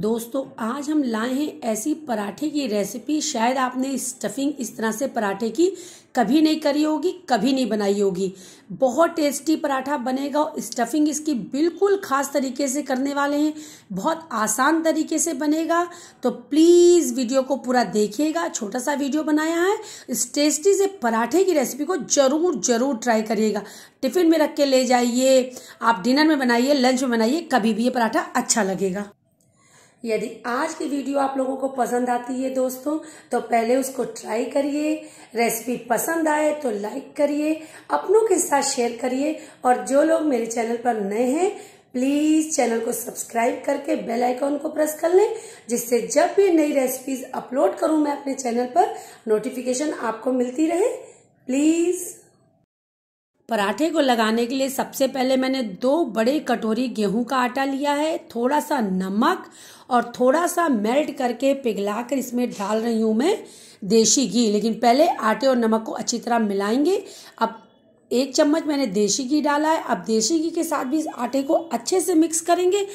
दोस्तों आज हम लाए हैं ऐसी पराठे की रेसिपी शायद आपने स्टफिंग इस तरह से पराठे की कभी नहीं करी होगी कभी नहीं बनाई होगी बहुत टेस्टी पराठा बनेगा और स्टफिंग इसकी बिल्कुल खास तरीके से करने वाले हैं बहुत आसान तरीके से बनेगा तो प्लीज़ वीडियो को पूरा देखिएगा छोटा सा वीडियो बनाया है इस टेस्टी से पराठे की रेसिपी को ज़रूर ज़रूर ट्राई करिएगा टिफ़िन में रख के ले जाइए आप डिनर में बनाइए लंच में बनाइए कभी भी ये पराठा अच्छा लगेगा यदि आज की वीडियो आप लोगों को पसंद आती है दोस्तों तो पहले उसको ट्राई करिए रेसिपी पसंद आए तो लाइक करिए अपनों के साथ शेयर करिए और जो लोग मेरे चैनल पर नए हैं प्लीज चैनल को सब्सक्राइब करके बेल आइकॉन को प्रेस कर लें जिससे जब भी नई रेसिपीज अपलोड करूं मैं अपने चैनल पर नोटिफिकेशन आपको मिलती रहे प्लीज़ पराठे को लगाने के लिए सबसे पहले मैंने दो बड़े कटोरी गेहूं का आटा लिया है थोड़ा सा नमक और थोड़ा सा मेल्ट करके पिघला कर इसमें डाल रही हूँ मैं देशी घी लेकिन पहले आटे और नमक को अच्छी तरह मिलाएंगे अब एक चम्मच मैंने देशी घी डाला है अब देशी घी के साथ भी इस आटे को अच्छे से मिक्स करेंगे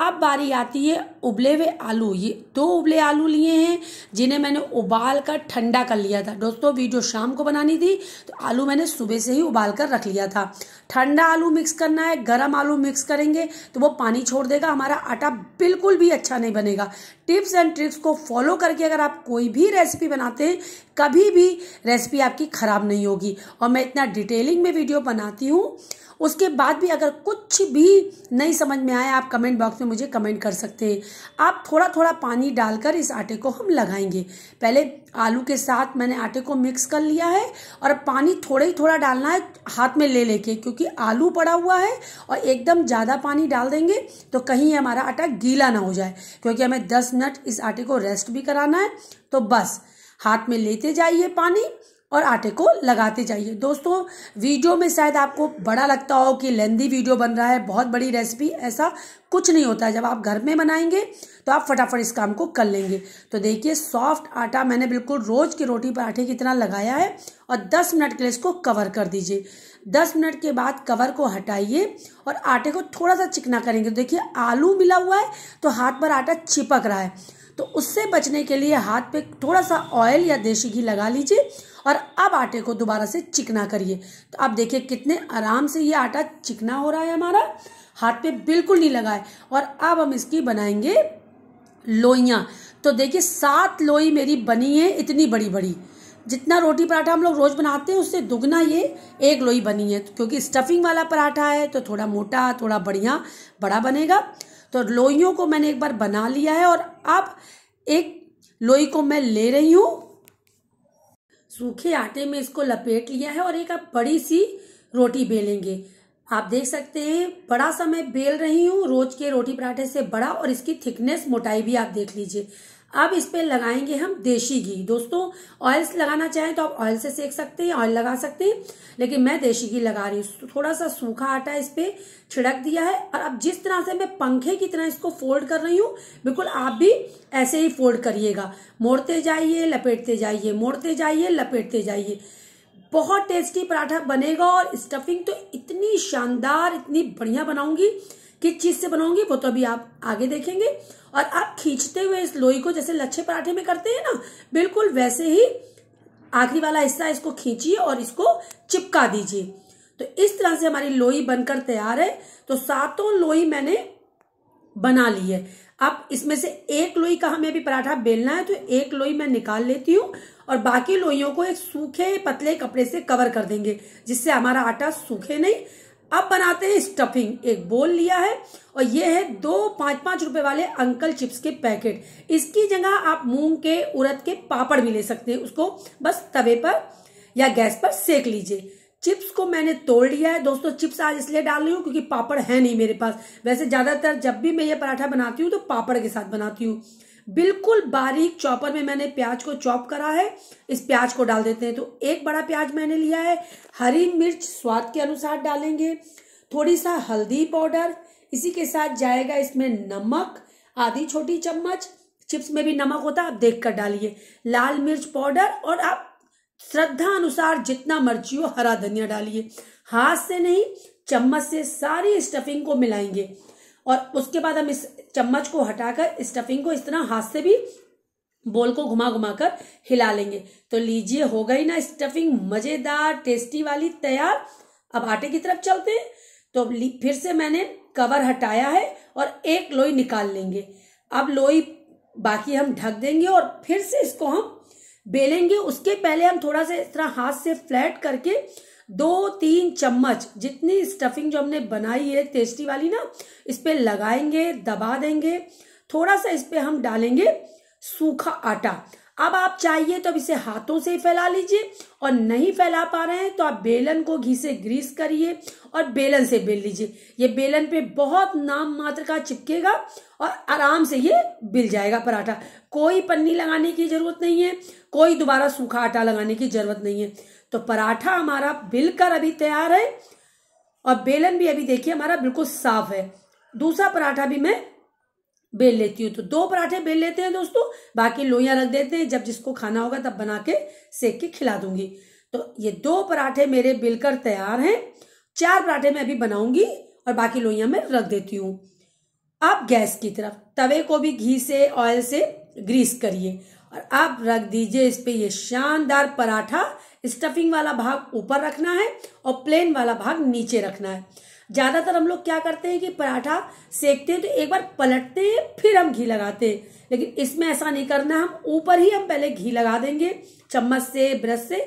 अब बारी आती है उबले हुए आलू ये दो उबले आलू लिए हैं जिन्हें मैंने उबाल कर ठंडा कर लिया था दोस्तों वीडियो शाम को बनानी थी तो आलू मैंने सुबह से ही उबाल कर रख लिया था ठंडा आलू मिक्स करना है गरम आलू मिक्स करेंगे तो वो पानी छोड़ देगा हमारा आटा बिल्कुल भी अच्छा नहीं बनेगा टिप्स एंड ट्रिक्स को फॉलो करके अगर आप कोई भी रेसिपी बनाते हैं कभी भी रेसिपी आपकी ख़राब नहीं होगी और मैं इतना डिटेलिंग में वीडियो बनाती हूँ उसके बाद भी अगर कुछ भी नहीं समझ में आया आप कमेंट बॉक्स में मुझे कमेंट कर सकते हैं आप थोड़ा थोड़ा पानी डालकर इस आटे को हम लगाएंगे पहले आलू के साथ मैंने आटे को मिक्स कर लिया है और पानी थोड़ा ही थोड़ा डालना है हाथ में ले लेके क्योंकि आलू पड़ा हुआ है और एकदम ज़्यादा पानी डाल देंगे तो कहीं हमारा आटा गीला ना हो जाए क्योंकि हमें दस मिनट इस आटे को रेस्ट भी कराना है तो बस हाथ में लेते जाइए पानी और आटे को लगाते जाइए दोस्तों वीडियो में शायद आपको बड़ा लगता हो कि लेंदी वीडियो बन रहा है बहुत बड़ी रेसिपी ऐसा कुछ नहीं होता है जब आप घर में बनाएंगे तो आप फटाफट इस काम को कर लेंगे तो देखिए सॉफ्ट आटा मैंने बिल्कुल रोज़ की रोटी पर आटे की तरह लगाया है और 10 मिनट के लिए इसको कवर कर दीजिए 10 मिनट के बाद कवर को हटाइए और आटे को थोड़ा सा चिकना करेंगे तो देखिए आलू मिला हुआ है तो हाथ पर आटा चिपक रहा है तो उससे बचने के लिए हाथ पे थोड़ा सा ऑयल या देसी घी लगा लीजिए और अब आटे को दोबारा से चिकना करिए तो आप देखिए कितने आराम से ये आटा चिकना हो रहा है हमारा हाथ पे बिल्कुल नहीं लगा है और अब हम इसकी बनाएंगे लोइयाँ तो देखिए सात लोई मेरी बनी है इतनी बड़ी बड़ी जितना रोटी पराठा हम लोग रोज़ बनाते हैं उससे दुगना ये एक लोई बनी है तो क्योंकि स्टफिंग वाला पराठा है तो थोड़ा मोटा थोड़ा बढ़िया बड़ा बनेगा तो लोइयों को मैंने एक बार बना लिया है और अब एक लोई को मैं ले रही हूँ सूखे आटे में इसको लपेट लिया है और एक आप बड़ी सी रोटी बेलेंगे आप देख सकते हैं बड़ा सा मैं बेल रही हूँ रोज के रोटी पराठे से बड़ा और इसकी थिकनेस मोटाई भी आप देख लीजिए अब इस पे लगाएंगे हम देशी घी दोस्तों ऑयल्स लगाना चाहें तो आप ऑयल से सेक सकते हैं ऑयल लगा सकते हैं लेकिन मैं देशी घी लगा रही हूँ थोड़ा सा सूखा आटा इस पे छिड़क दिया है और अब जिस तरह से मैं पंखे की तरह इसको फोल्ड कर रही हूँ बिल्कुल आप भी ऐसे ही फोल्ड करिएगा मोड़ते जाइए लपेटते जाइए मोड़ते जाइए लपेटते जाइए बहुत टेस्टी पराठा बनेगा और स्टफिंग तो इतनी शानदार इतनी बढ़िया बनाऊंगी किस चीज से बनाऊंगी वो तो अभी आप आगे देखेंगे और आप खींचते हुए इस लोई को जैसे लच्छे पराठे में करते हैं ना बिल्कुल वैसे ही आखिरी वाला हिस्सा इसको खींचिए और इसको चिपका दीजिए तो इस तरह से हमारी लोई बनकर तैयार है तो सातों लोई मैंने बना ली है अब इसमें से एक लोई का हमें अभी पराठा बेलना है तो एक लोई मैं निकाल लेती हूँ और बाकी लोइयों को एक सूखे पतले कपड़े से कवर कर देंगे जिससे हमारा आटा सूखे नहीं अब बनाते हैं स्टफिंग एक बोल लिया है और ये है दो पांच पांच रुपए वाले अंकल चिप्स के पैकेट इसकी जगह आप मूंग के उड़द के पापड़ भी ले सकते हैं उसको बस तवे पर या गैस पर सेक लीजिए चिप्स को मैंने तोड़ लिया है दोस्तों चिप्स आज इसलिए डाल रही हूँ क्योंकि पापड़ है नहीं मेरे पास वैसे ज्यादातर जब भी मैं ये पराठा बनाती हूँ तो पापड़ के साथ बनाती हूँ बिल्कुल बारीक चॉपर में मैंने प्याज को चॉप करा है इस प्याज को डाल देते हैं तो एक बड़ा प्याज मैंने लिया है हरी मिर्च स्वाद के अनुसार डालेंगे थोड़ी सा हल्दी पाउडर इसी के साथ जाएगा इसमें नमक आधी छोटी चम्मच चिप्स में भी नमक होता है आप देख कर डालिए लाल मिर्च पाउडर और आप श्रद्धा अनुसार जितना मर्जी हो हरा धनिया डालिए हाथ से नहीं चम्मच से सारी स्टफिंग को मिलाएंगे और उसके बाद हम इस चम्मच को हटाकर स्टफिंग को इस तरह हाथ से भी बोल को घुमा घुमा कर हिला लेंगे तो लीजिए हो गई ना स्टफिंग मजेदार टेस्टी वाली तैयार अब आटे की तरफ चलते हैं तो फिर से मैंने कवर हटाया है और एक लोई निकाल लेंगे अब लोई बाकी हम ढक देंगे और फिर से इसको हम बेलेंगे उसके पहले हम थोड़ा सा इस तरह हाथ से फ्लैट करके दो तीन चम्मच जितनी स्टफिंग जो हमने बनाई है टेस्टी वाली ना इस पर लगाएंगे दबा देंगे थोड़ा सा इस पर हम डालेंगे सूखा आटा अब आप चाहिए तो अब इसे हाथों से ही फैला लीजिए और नहीं फैला पा रहे हैं तो आप बेलन को घी से ग्रीस करिए और बेलन से बेल लीजिए ये बेलन पे बहुत नाम मात्र का चिपकेगा और आराम से ये बिल जाएगा पराठा कोई पन्नी लगाने की जरूरत नहीं है कोई दोबारा सूखा आटा लगाने की जरूरत नहीं है तो पराठा हमारा बिलकर अभी तैयार है और बेलन भी अभी देखिए हमारा बिल्कुल साफ है दूसरा पराठा भी मैं बेल लेती हूँ तो दो पराठे बेल लेते हैं दोस्तों बाकी लोहिया रख देते हैं जब जिसको खाना होगा तब बना के सेक के खिला दूंगी तो ये दो पराठे मेरे बिलकर तैयार हैं चार पराठे मैं अभी बनाऊंगी और बाकी लोहिया मैं रख देती हूँ आप गैस की तरफ तवे को भी घी से ऑयल से ग्रीस करिए और आप रख दीजिए इस पे ये शानदार पराठा स्टफिंग वाला भाग ऊपर रखना है और प्लेन वाला भाग नीचे रखना है ज्यादातर हम लोग क्या करते हैं कि पराठा सेकते हैं तो एक बार पलटते हैं फिर हम घी लगाते हैं लेकिन इसमें ऐसा नहीं करना हम ऊपर ही हम पहले घी लगा देंगे चम्मच से ब्रश से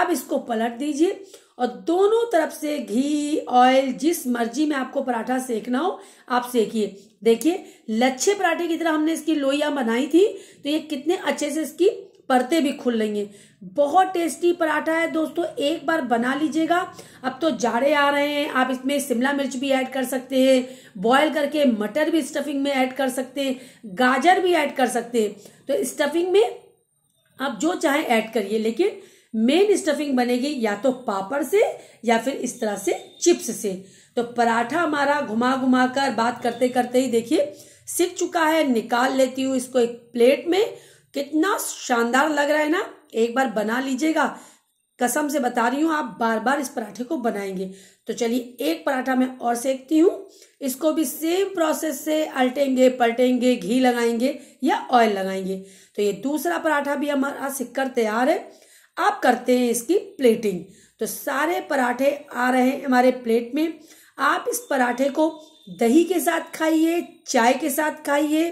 अब इसको पलट दीजिए और दोनों तरफ से घी ऑयल जिस मर्जी में आपको पराठा सेकना हो आप सेकिए देखिए लच्छे पराठे की तरह हमने इसकी लोहिया बनाई थी तो ये कितने अच्छे से इसकी परतें भी खुल रही हैं बहुत टेस्टी पराठा है दोस्तों एक बार बना लीजिएगा अब तो जाड़े आ रहे हैं आप इसमें शिमला मिर्च भी ऐड कर सकते हैं बॉयल करके मटर भी स्टफिंग में ऐड कर सकते हैं गाजर भी ऐड कर सकते हैं तो स्टफिंग में आप जो चाहे ऐड करिए लेकिन मेन स्टफिंग बनेगी या तो पापड़ से या फिर इस तरह से चिप्स से तो पराठा हमारा घुमा घुमा कर बात करते करते ही देखिए सीख चुका है निकाल लेती हूँ इसको एक प्लेट में कितना शानदार लग रहा है ना एक बार बना लीजिएगा कसम से बता रही हूँ आप बार बार इस पराठे को बनाएंगे तो चलिए एक पराठा मैं और सेकती हूँ इसको भी सेम प्रोसेस से अल्टेंगे पलटेंगे घी लगाएंगे या ऑयल लगाएंगे तो ये दूसरा पराठा भी हमारा सिककर तैयार है अब करते हैं इसकी प्लेटिंग तो सारे पराठे आ रहे हैं हमारे प्लेट में आप इस पराठे को दही के साथ खाइए चाय के साथ खाइए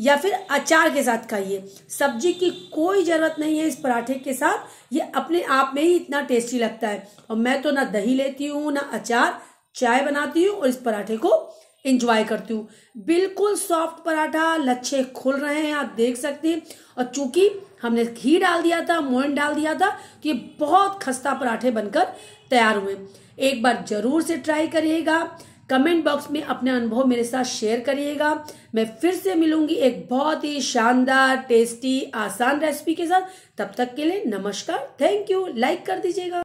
या फिर अचार के साथ खाइए सब्जी की कोई ज़रूरत नहीं है इस पराठे के साथ ये अपने आप में ही इतना टेस्टी लगता है और मैं तो ना दही लेती हूँ ना अचार चाय बनाती हूँ और इस पराठे को इंजॉय करती हूँ बिल्कुल सॉफ्ट पराठा लच्छे खुल रहे हैं आप देख सकते हैं और चूंकि हमने घी डाल दिया था मोइन डाल दिया था तो ये बहुत खस्ता पराठे बनकर तैयार हुए एक बार जरूर से ट्राई करिएगा कमेंट बॉक्स में अपने अनुभव मेरे साथ शेयर करिएगा मैं फिर से मिलूंगी एक बहुत ही शानदार टेस्टी आसान रेसिपी के साथ तब तक के लिए नमस्कार थैंक यू लाइक कर दीजिएगा